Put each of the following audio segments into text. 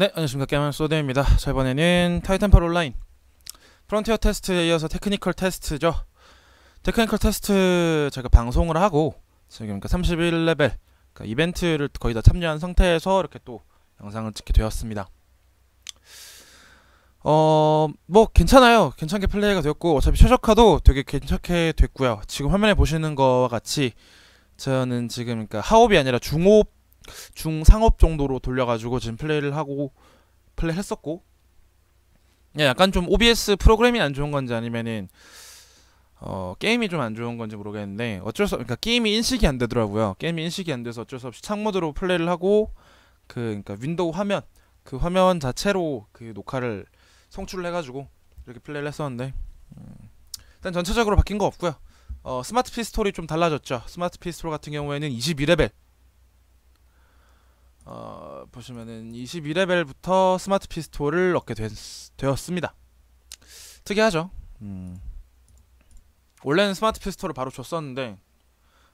네, 안녕하십니까. 게임 소데입니다. 자, 이번에는 타이탄팔 온라인 프론티어 테스트에 이어서 테크니컬 테스트죠. 테크니컬 테스트 제가 방송을 하고 지금 31레벨 그 그러니까 이벤트를 거의 다 참여한 상태에서 이렇게 또 영상을 찍게 되었습니다. 어, 뭐 괜찮아요. 괜찮게 플레이가 되었고 어차피 최적화도 되게 괜찮게 됐고요. 지금 화면에 보시는 거와 같이 저는 지금 그러니까 하옵이 아니라 중옵 중상업 정도로 돌려가지고 지금 플레이를 하고 플레이 했었고 예, 약간 좀 OBS 프로그램이 안 좋은 건지 아니면은 어, 게임이 좀 안 좋은 건지 모르겠는데 어쩔 수 그러니까 게임이 인식이 안 되더라고요. 게임이 인식이 안 돼서 어쩔 수 없이 창모드로 플레이를 하고 그 그러니까 윈도우 화면 그 화면 자체로 그 녹화를 송출을 해가지고 이렇게 플레이를 했었는데 음, 일단 전체적으로 바뀐 거 없고요. 어, 스마트 피스톨이 좀 달라졌죠. 스마트 피스톨 같은 경우에는 2 1레벨 어, 보시면은 22레벨부터 스마트 피스톨을 얻게 되, 었습니다 특이하죠. 음. 원래는 스마트 피스톨을 바로 줬었는데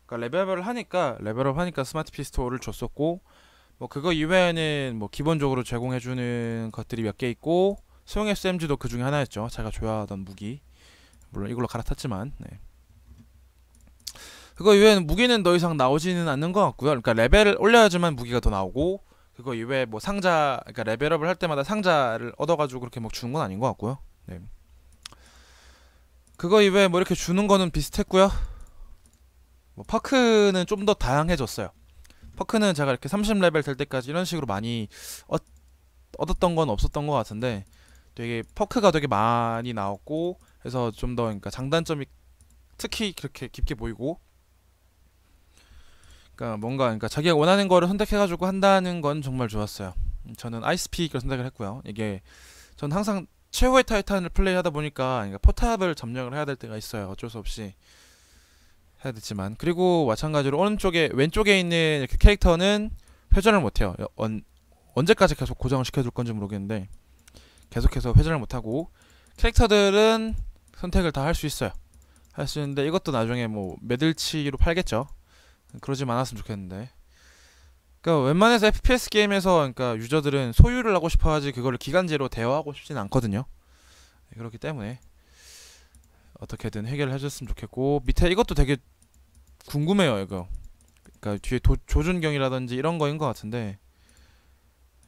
그러니까 레벨업을 하니까 레벨업 하니까 스마트 피스톨을 줬었고 뭐 그거 이외에는 뭐 기본적으로 제공해주는 것들이 몇 개 있고 소형 SMG도 그 중에 하나였죠. 제가 좋아하던 무기 물론 이걸로 갈아탔지만 네. 그거 이외에는 무기는 더 이상 나오지는 않는 것 같고요. 그러니까 레벨을 올려야지만 무기가 더 나오고 그거 이외에 뭐 상자 그러니까 레벨업을 할 때마다 상자를 얻어가지고 그렇게 막 뭐 주는 건 아닌 것 같고요. 네. 그거 이외에 뭐 이렇게 주는 거는 비슷했고요. 뭐 파크는 좀 더 다양해졌어요. 파크는 제가 이렇게 30레벨 될 때까지 이런 식으로 많이 얻, 얻었던 건 없었던 것 같은데 되게 퍼크가 되게 많이 나왔고 그래서 좀 더 그러니까 장단점이 특히 그렇게 깊게 보이고 그러니까 뭔가 그러니까 자기가 원하는 거를 선택해가지고 한다는 건 정말 좋았어요. 음, 저는 ISP를 선택을 했고요. 이게 전 항상 최후의 타이탄을 플레이하다 보니까 그러니까 포탑을 점령을 해야 될 때가 있어요. 어쩔 수 없이 해야 되지만 그리고 마찬가지로 오른쪽에 왼쪽에 있는 이렇게 캐릭터는 회전을 못해요. 언, 언제까지 계속 고정을 시켜줄 건지 모르겠는데 계속해서 회전을 못하고 캐릭터들은 선택을 다 할 수 있어요. 할 수 있는데 이것도 나중에 뭐메들치기로 팔겠죠. 그러지 않았으면 좋겠는데. 그러니까 웬만해서 FPS 게임에서 그러니까 유저들은 소유를 하고 싶어 하지 그걸 기간제로 대화하고 싶진 않거든요. 네, 그렇기 때문에 어떻게든 해결을 해줬으면 좋겠고 밑에 이것도 되게 궁금해요 이거 그러니까 뒤에 도, 조준경이라든지 이런 거인 것 같은데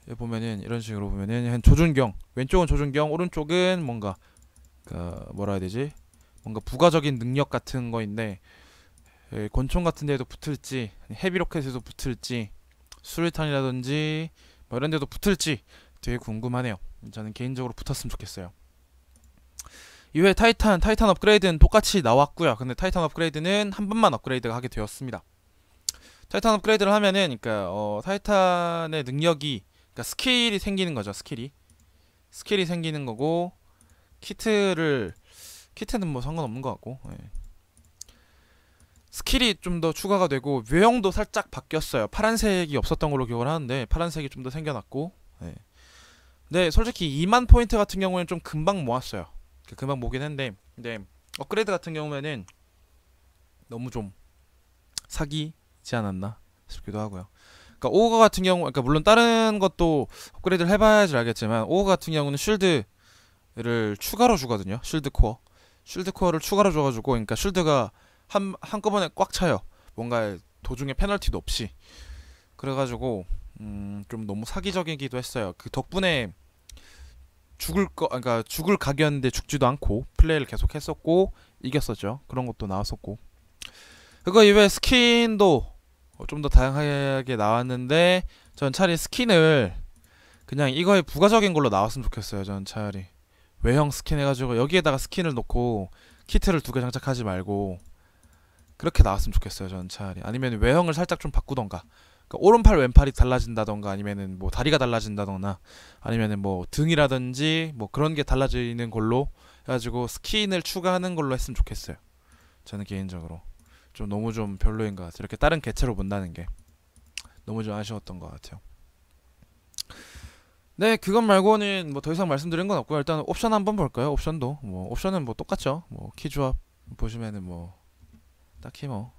여기 보면은 이런 식으로 보면은 한 조준경 왼쪽은 조준경 오른쪽은 뭔가 그 뭐라 해야 되지 뭔가 부가적인 능력 같은 거인데 예, 권총 같은 데도 붙을지 헤비로켓에도 붙을지 수류탄이라든지 뭐 이런 데도 붙을지 되게 궁금하네요 저는 개인적으로 붙었으면 좋겠어요 이에 타이탄, 타이탄 업그레이드는 똑같이 나왔고요 근데 타이탄 업그레이드는 한 번만 업그레이드가 하게 되었습니다 타이탄 업그레이드를 하면은 그니까 어, 타이탄의 능력이 그니까 스킬이 생기는 거죠 스킬이 스킬이 생기는 거고 키트를 키트는 뭐 상관없는 것 같고 예. 스킬이 좀 더 추가가 되고 외형도 살짝 바뀌었어요. 파란색이 없었던 걸로 기억을 하는데 파란색이 좀 더 생겨났고 네. 근데 솔직히 2만 포인트 같은 경우에는 좀 금방 모았어요. 금방 모긴 했는데 근데 업그레이드 같은 경우에는 너무 좀 사기지 않았나 싶기도 하고요. 그러니까 오거 같은 경우, 그러니까 물론 다른 것도 업그레이드를 해봐야지 알겠지만 오거 같은 경우는 쉴드를 추가로 주거든요. 쉴드 코어, 쉴드 코어를 추가로 줘가지고, 그러니까 쉴드가 한 한꺼번에 꽉 차요. 뭔가 도중에 페널티도 없이. 그래가지고 음, 좀 너무 사기적이기도 했어요. 그 덕분에 죽을 거, 그러니까 죽을 각이었는데 죽지도 않고 플레이를 계속 했었고 이겼었죠. 그런 것도 나왔었고. 그거 이외에 스킨도 좀 더 다양하게 나왔는데 전 차라리 스킨을 그냥 이거에 부가적인 걸로 나왔으면 좋겠어요. 전 차라리 외형 스킨 해가지고 여기에다가 스킨을 놓고 키트를 두 개 장착하지 말고 그렇게 나왔으면 좋겠어요 저는 차라리 아니면 외형을 살짝 좀 바꾸던가 그러니까 오른팔 왼팔이 달라진다던가 아니면은 뭐 다리가 달라진다던가 아니면은 뭐 등이라든지 뭐 그런 게 달라지는 걸로 해가지고 스킨을 추가하는 걸로 했으면 좋겠어요 저는 개인적으로 좀 너무 좀 별로인 것 같아요 이렇게 다른 개체로 본다는 게 너무 좀 아쉬웠던 것 같아요 네 그것 말고는 뭐 더 이상 말씀드린 건 없고요 일단 옵션 한번 볼까요 옵션도 뭐 옵션은 뭐 똑같죠 뭐 키 조합 보시면은 뭐 딱히 뭐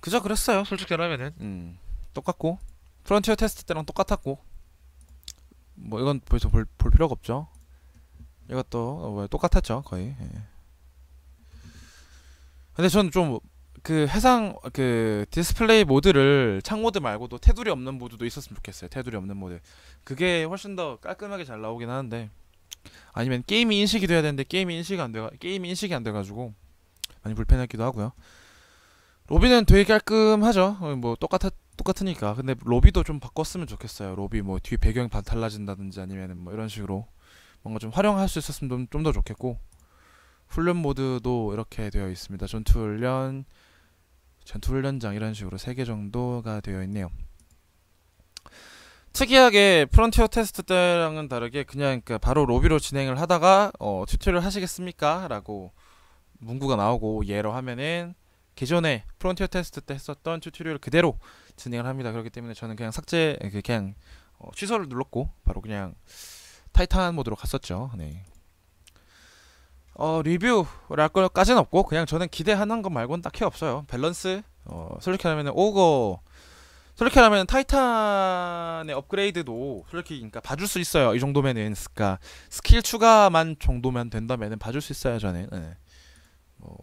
그저 그랬어요 솔직히 말하면은 음, 똑같고 프론티어 테스트 때랑 똑같았고 뭐 이건 벌써 볼, 볼 필요가 없죠 이것도 어, 뭐 똑같았죠 거의 예. 근데 전 좀 그 해상 그 디스플레이 모드를 창 모드 말고도 테두리 없는 모드도 있었으면 좋겠어요 테두리 없는 모드 그게 훨씬 더 깔끔하게 잘 나오긴 하는데 아니면 게임이 인식이 돼야 되는데 게임이 인식이 안 돼, 가 게임이 인식이 안 돼가지고 많이 불편했기도 하고요. 로비는 되게 깔끔하죠. 어, 뭐 똑같아 똑같으니까. 근데 로비도 좀 바꿨으면 좋겠어요. 로비 뭐 뒤 배경이 반 달라진다든지 아니면 뭐 이런 식으로 뭔가 좀 활용할 수 있었으면 좀 더 좋겠고 훈련 모드도 이렇게 되어 있습니다. 전투 훈련, 전투 훈련장 이런 식으로 세 개 정도가 되어 있네요. 특이하게 프론티어 테스트 때랑은 다르게 그냥 그 바로 로비로 진행을 하다가 어, 튜토리얼 하시겠습니까? 라고 문구가 나오고 예로 하면은 기존에 프론티어 테스트 때 했었던 튜토리얼 그대로 진행을 합니다. 그렇기 때문에 저는 그냥 삭제 그 그냥 어, 취소를 눌렀고 바로 그냥 타이탄 모드로 갔었죠. 네. 어, 리뷰랄 거까지는 없고 그냥 저는 기대하는 것 말고는 딱히 없어요. 밸런스 어, 솔직히 말하면 은 오거 솔직히 하면 타이탄의 업그레이드도 솔직히 그러니까 봐줄 수 있어요. 이 정도면은 그러니까 스킬 추가만 정도면 된다면은 봐줄 수 있어요 저는. 네. 뭐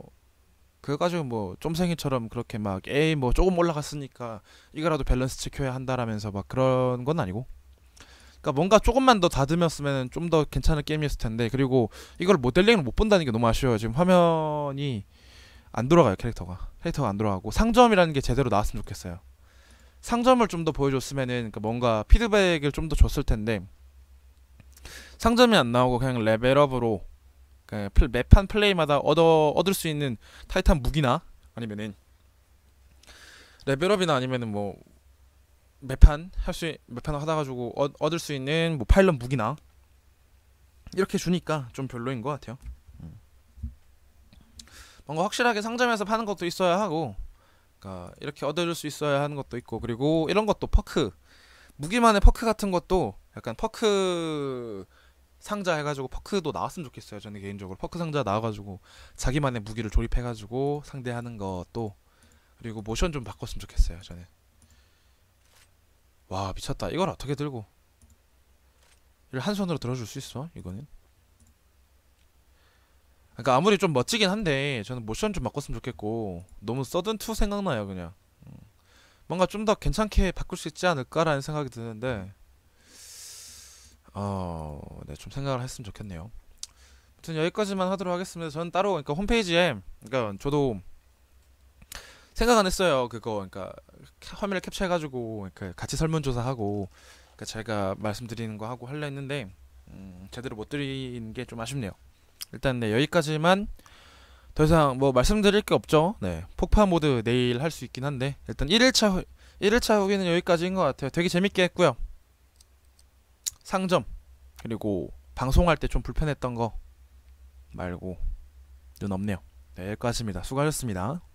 그거 가지고 뭐 쫌생이처럼 그렇게 막 에이 뭐 조금 올라갔으니까 이거라도 밸런스 지켜야 한다라면서 막 그런 건 아니고. 그러니까 뭔가 조금만 더다듬였으면좀 더 괜찮은 게임이었을 텐데 그리고 이걸 모델링을 못 본다는 게 너무 아쉬워요. 지금 화면이 안 돌아가요 캐릭터가 캐릭터가 안 돌아가고 상점이라는 게 제대로 나왔으면 좋겠어요. 상점을 좀 더 보여줬으면은 그러니까 뭔가 피드백을 좀 더 줬을 텐데 상점이 안 나오고 그냥 레벨업으로 그냥 매판 플레이마다 얻어 얻을 수 있는 타이탄 무기나 아니면은 레벨업이나 아니면은 뭐 매판 할수 매판 하다 가지고 얻, 얻을 수 있는 뭐 파일럿 무기나 이렇게 주니까 좀 별로인 것 같아요. 음. 뭔가 확실하게 상점에서 파는 것도 있어야 하고 그러니까 이렇게 얻어줄 수 있어야 하는 것도 있고 그리고 이런 것도 퍼크 무기만의 퍼크 같은 것도 약간 퍼크 상자 해가지고 퍼크도 나왔으면 좋겠어요. 저는 개인적으로 퍼크 상자 나와가지고 자기만의 무기를 조립해가지고 상대하는 것도 그리고 모션 좀 바꿨으면 좋겠어요. 저는 와 미쳤다. 이걸 어떻게 들고 이걸한 손으로 들어줄 수 있어? 이거는 그러니까 아무리 좀 멋지긴 한데 저는 모션 좀 바꿨으면 좋겠고 너무 서든 투 생각나요 그냥 음. 뭔가 좀 더 괜찮게 바꿀 수 있지 않을까라는 생각이 드는데 어, 네, 좀 생각을 했으면 좋겠네요. 아무튼 여기까지만 하도록 하겠습니다. 저는 따로 그러니까 홈페이지에 그러니까 저도 생각 안 했어요. 그거 그러니까 화면을 캡처해 가지고 그러니까 같이 설문조사 하고 그러니까 제가 말씀드리는 거 하고 할려 했는데 음, 제대로 못 드리는 게 좀 아쉽네요. 일단 네 여기까지만 더 이상 뭐 말씀드릴 게 없죠. 네. 폭파 모드 내일 할 수 있긴 한데 일단 1일차 1일차 후기는 여기까지인 것 같아요. 되게 재밌게 했고요. 상점 그리고 방송할 때 좀 불편했던 거 말고 눈 없네요. 네, 여기까지입니다. 수고하셨습니다.